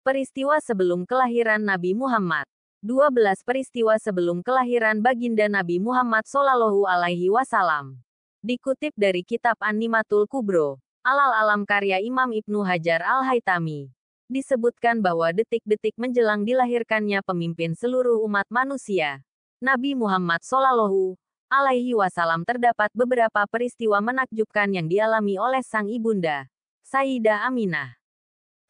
Peristiwa sebelum kelahiran Nabi Muhammad 12 peristiwa sebelum kelahiran baginda Nabi Muhammad Shallallahu Alaihi Wasallam. Dikutip dari kitab Animatul Kubro, Alal Alam karya Imam Ibnu Hajar Al Haitami, disebutkan bahwa detik-detik menjelang dilahirkannya pemimpin seluruh umat manusia, Nabi Muhammad Shallallahu Alaihi Wasallam terdapat beberapa peristiwa menakjubkan yang dialami oleh sang ibunda, Sayyidah Aminah.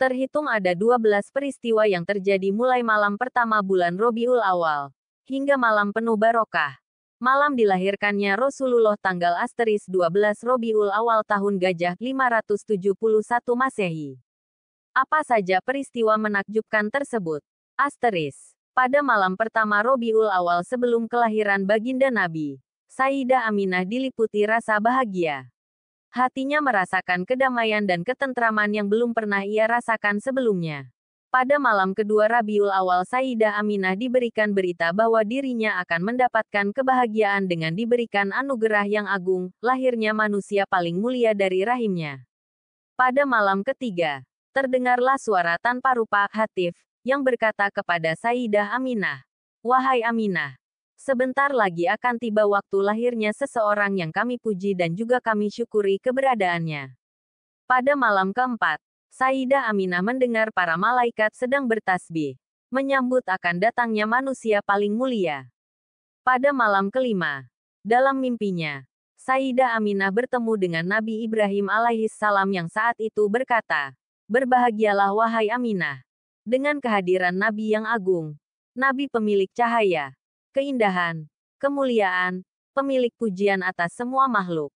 Terhitung ada 12 peristiwa yang terjadi mulai malam pertama bulan Robiul Awal hingga malam penuh barokah. Malam dilahirkannya Rasulullah tanggal asteris 12 Robiul Awal tahun Gajah 571 Masehi. Apa saja peristiwa menakjubkan tersebut? Asteris. Pada malam pertama Robiul Awal sebelum kelahiran Baginda Nabi, Saidah Aminah diliputi rasa bahagia. Hatinya merasakan kedamaian dan ketentraman yang belum pernah ia rasakan sebelumnya. Pada malam kedua Rabiul Awal Sayyidah Aminah diberikan berita bahwa dirinya akan mendapatkan kebahagiaan dengan diberikan anugerah yang agung, lahirnya manusia paling mulia dari rahimnya. Pada malam ketiga, terdengarlah suara tanpa rupa Hatif yang berkata kepada Saidah Aminah, "Wahai Aminah, Sebentar lagi akan tiba waktu lahirnya seseorang yang kami puji dan juga kami syukuri keberadaannya. Pada malam keempat, Saidah Aminah mendengar para malaikat sedang bertasbih, menyambut akan datangnya manusia paling mulia. Pada malam kelima, dalam mimpinya, Saidah Aminah bertemu dengan Nabi Ibrahim alaihissalam yang saat itu berkata, Berbahagialah wahai Aminah, dengan kehadiran Nabi yang agung, Nabi pemilik cahaya, keindahan, kemuliaan, pemilik pujian atas semua makhluk.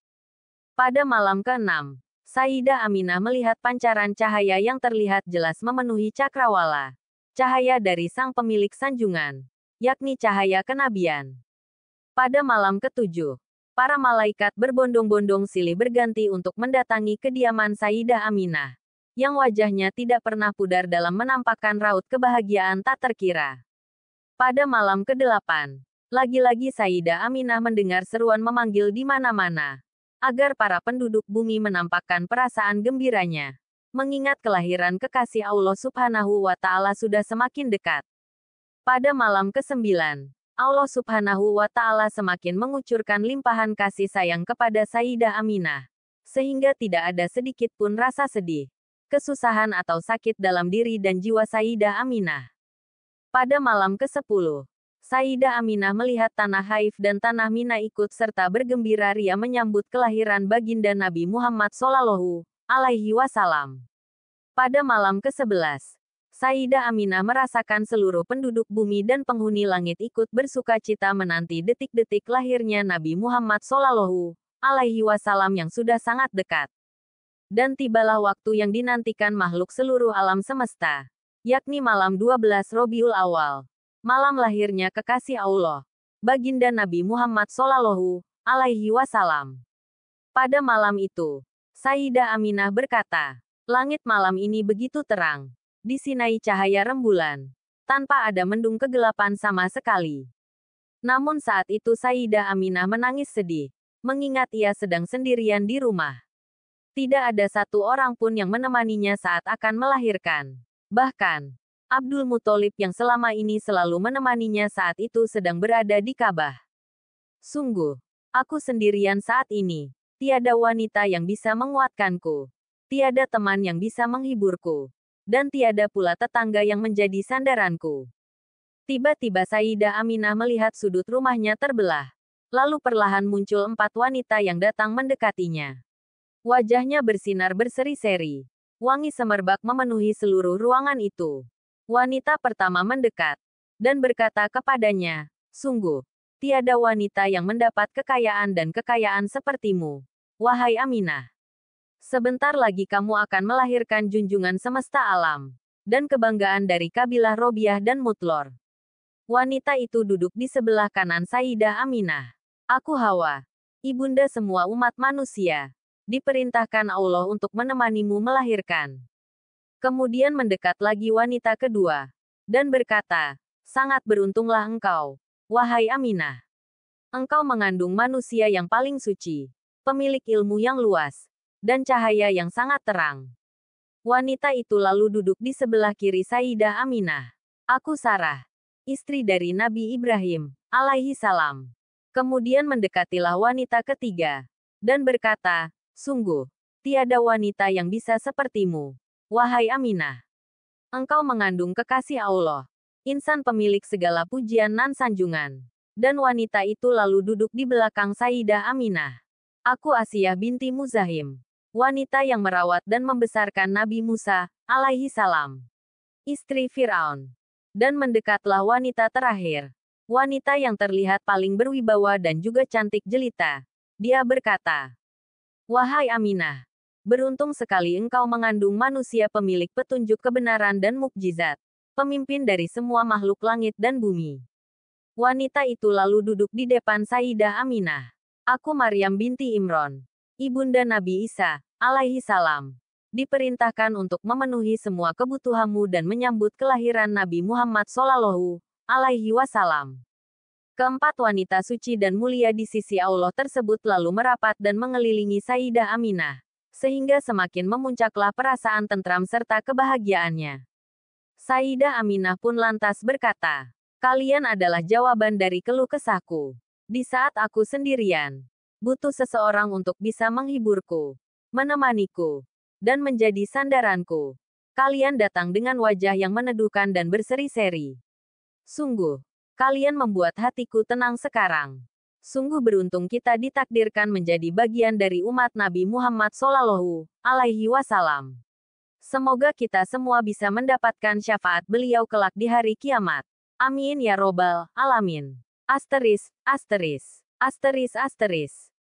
Pada malam ke-6, Saida Aminah melihat pancaran cahaya yang terlihat jelas memenuhi cakrawala. Cahaya dari sang pemilik sanjungan, yakni cahaya kenabian. Pada malam ke-7, para malaikat berbondong-bondong silih berganti untuk mendatangi kediaman Saida Aminah, yang wajahnya tidak pernah pudar dalam menampakkan raut kebahagiaan tak terkira. Pada malam ke-8, lagi-lagi Saida Aminah mendengar seruan memanggil di mana-mana. Agar para penduduk bumi menampakkan perasaan gembiranya. Mengingat kelahiran kekasih Allah subhanahu wa ta'ala sudah semakin dekat. Pada malam ke-9, Allah subhanahu wa ta'ala semakin mengucurkan limpahan kasih sayang kepada Saidah Aminah. Sehingga tidak ada sedikit pun rasa sedih, kesusahan atau sakit dalam diri dan jiwa Saidah Aminah. Pada malam ke-10, Saida Aminah melihat tanah Haif dan tanah Mina ikut serta bergembira ria menyambut kelahiran baginda Nabi Muhammad Sallallahu alaihi wasallam. Pada malam ke-11, Saida Aminah merasakan seluruh penduduk bumi dan penghuni langit ikut bersuka cita menanti detik-detik lahirnya Nabi Muhammad Sallallahu alaihi wasallam yang sudah sangat dekat. Dan tibalah waktu yang dinantikan makhluk seluruh alam semesta yakni malam 12 Robiul Awal, malam lahirnya kekasih Allah, baginda Nabi Muhammad Sallallahu alaihi wasallam. Pada malam itu, Sayyidah Aminah berkata, langit malam ini begitu terang, disinai cahaya rembulan, tanpa ada mendung kegelapan sama sekali. Namun saat itu Sayyidah Aminah menangis sedih, mengingat ia sedang sendirian di rumah. Tidak ada satu orang pun yang menemaninya saat akan melahirkan. Bahkan, Abdul Muthalib yang selama ini selalu menemaninya saat itu sedang berada di Ka'bah. Sungguh, aku sendirian saat ini. Tiada wanita yang bisa menguatkanku. Tiada teman yang bisa menghiburku. Dan tiada pula tetangga yang menjadi sandaranku. Tiba-tiba Saidah Aminah melihat sudut rumahnya terbelah. Lalu perlahan muncul empat wanita yang datang mendekatinya. Wajahnya bersinar berseri-seri. Wangi semerbak memenuhi seluruh ruangan itu. Wanita pertama mendekat dan berkata kepadanya, "Sungguh, tiada wanita yang mendapat kekayaan dan kekayaan sepertimu, wahai Aminah. Sebentar lagi kamu akan melahirkan junjungan semesta alam dan kebanggaan dari kabilah Robiah dan Mutlor." Wanita itu duduk di sebelah kanan Saidah Aminah. Aku Hawa, ibunda semua umat manusia, diperintahkan Allah untuk menemanimu melahirkan. Kemudian mendekat lagi wanita kedua dan berkata, "Sangat beruntunglah engkau, wahai Aminah. Engkau mengandung manusia yang paling suci, pemilik ilmu yang luas, dan cahaya yang sangat terang." Wanita itu lalu duduk di sebelah kiri Saidah Aminah. Aku Sarah, istri dari Nabi Ibrahim, alaihi salam. Kemudian mendekatilah wanita ketiga, dan berkata, Sungguh, tiada wanita yang bisa sepertimu. Wahai Aminah, engkau mengandung kekasih Allah, insan pemilik segala pujian nan sanjungan. Dan wanita itu lalu duduk di belakang Saidah Aminah. Aku Asiyah binti Muzahim, wanita yang merawat dan membesarkan Nabi Musa, alaihi salam. Istri Firaun. Dan mendekatlah wanita terakhir. Wanita yang terlihat paling berwibawa dan juga cantik jelita. Dia berkata, Wahai Aminah, beruntung sekali engkau mengandung manusia pemilik petunjuk kebenaran dan mukjizat, pemimpin dari semua makhluk langit dan bumi. Wanita itu lalu duduk di depan Saidah Aminah. Aku Maryam binti Imron, ibunda Nabi Isa, alaihi salam. Diperintahkan untuk memenuhi semua kebutuhanmu dan menyambut kelahiran Nabi Muhammad Sallallahu alaihi wasallam. Keempat wanita suci dan mulia di sisi Allah tersebut lalu merapat dan mengelilingi Saidah Aminah, sehingga semakin memuncaklah perasaan tentram serta kebahagiaannya. Saidah Aminah pun lantas berkata, "Kalian adalah jawaban dari keluh kesahku. Di saat aku sendirian, butuh seseorang untuk bisa menghiburku, menemaniku, dan menjadi sandaranku. Kalian datang dengan wajah yang meneduhkan dan berseri-seri. Sungguh, Kalian membuat hatiku tenang sekarang. Sungguh beruntung kita ditakdirkan menjadi bagian dari umat Nabi Muhammad Sallallahu Alaihi Wasallam. Semoga kita semua bisa mendapatkan syafaat beliau kelak di hari kiamat. Amin ya robbal alamin. Asteris, asteris, asteris, asteris.